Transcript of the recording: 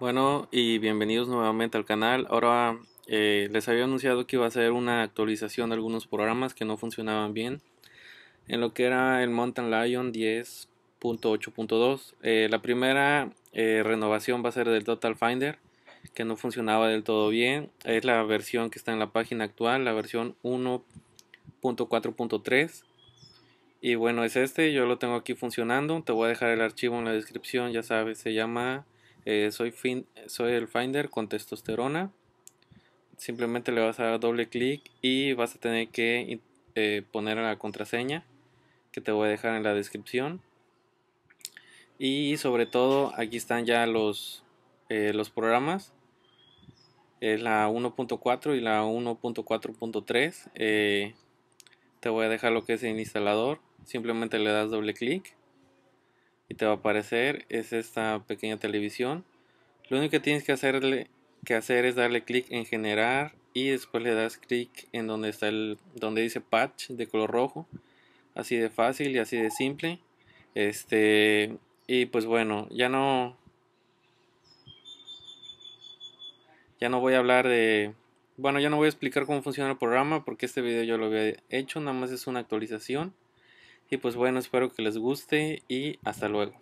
Bueno, y bienvenidos nuevamente al canal. Ahora eh, les había anunciado que iba a ser una actualización de algunos programas que no funcionaban bien. En lo que era el Mountain Lion 10.8.2. Eh, la primera eh, renovación va a ser del Total Finder, que no funcionaba del todo bien. Es la versión que está en la página actual, la versión 1.4.3. Y bueno, es este, yo lo tengo aquí funcionando. Te voy a dejar el archivo en la descripción, ya sabes, se llama eh, soy, soy el Finder con testosterona. Simplemente le vas a dar doble clic y vas a tener que eh, poner la contraseña que te voy a dejar en la descripción. Y sobre todo aquí están ya los, eh, los programas. la 1.4 y la 1.4.3. te voy a dejar lo que es el instalador. Simplemente le das doble clic y te va a aparecer es esta pequeña televisión lo único que tienes que hacerle que hacer es darle clic en generar y después le das clic en donde está el donde dice patch de color rojo así de fácil y así de simple este y pues bueno ya no ya no voy a hablar de bueno ya no voy a explicar cómo funciona el programa porque este video yo lo había hecho nada más es una actualización y pues bueno, espero que les guste y hasta luego.